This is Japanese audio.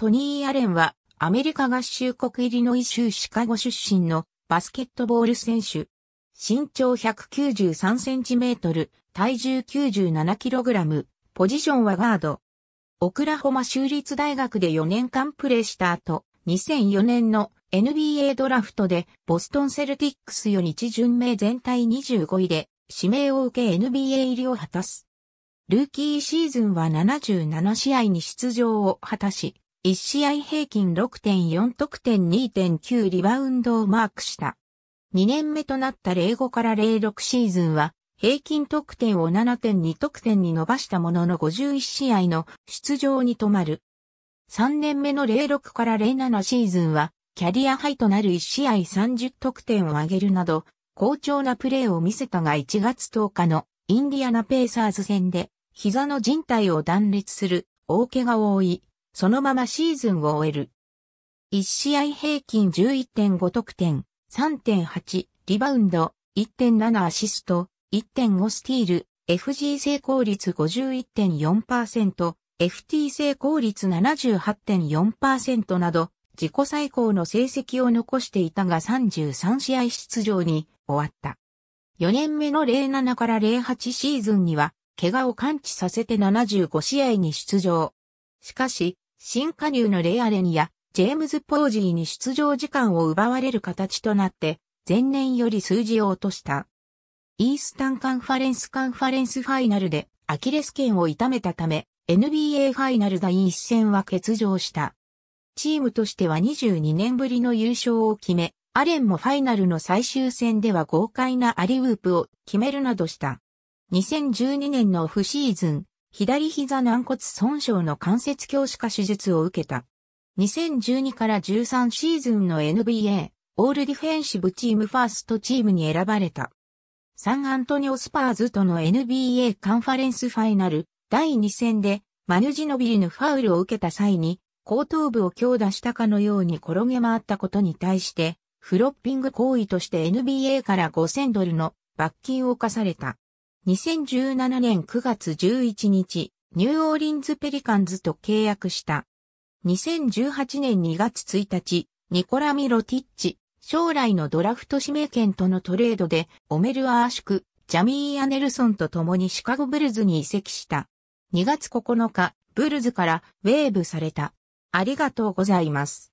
トニー・アレンは、アメリカ合衆国イリノイ州シカゴ出身のバスケットボール選手。身長193センチメートル、体重97キログラム、ポジションはガード。オクラホマ州立大学で4年間プレーした後、2004年の NBA ドラフトでボストンセルティックスより一巡名全体25位で指名を受け NBA 入りを果たす。ルーキーシーズンは77試合に出場を果たし、1試合平均6.4得点2.9リバウンドをマークした。2年目となった05から06シーズンは、平均得点を7.2得点に伸ばしたものの51試合の出場に止まる。3年目の06から07シーズンは、キャリアハイとなる1試合30得点を挙げるなど、好調なプレーを見せたが1月10日のインディアナペーサーズ戦で、膝の人帯を断裂する大怪我を負い、そのままシーズンを終える。1試合平均11.5得点、3.8リバウンド、1.7アシスト、1.5スティール、FG 成功率51.4%、FT 成功率78.4%など、自己最高の成績を残していたが33試合出場に終わった。4年目の07から08シーズンには、怪我を感知させて75試合に出場。しかし、新加入のレアレンやジェームズ・ポージーに出場時間を奪われる形となって、前年より数字を落とした。イースタンカンファレンスカンファレンスファイナルでアキレス腱を痛めたため、NBA ファイナル第1戦は欠場した。チームとしては22年ぶりの優勝を決め、アレンもファイナルの最終戦では豪快なアリウープを決めるなどした。2012年のオフシーズン、左膝軟骨損傷の関節強視化手術を受けた。2012から13シーズンの NBA オールディフェンシブチームファーストチームに選ばれた。サンアントニオスパーズとの NBA カンファレンスファイナル第2戦でマヌジノビリのファウルを受けた際に後頭部を強打したかのように転げ回ったことに対してフロッピング行為として NBA から5000ドルの罰金を課された。2017年9月11日、ニューオーリンズペリカンズと契約した。2018年2月1日、ニコラ・ミロティッチ、将来のドラフト指名権とのトレードで、オメル・アーシュク、ジャミー・アネルソンと共にシカゴブルズに移籍した。2月9日、ブルズからウェーブされた。ありがとうございます。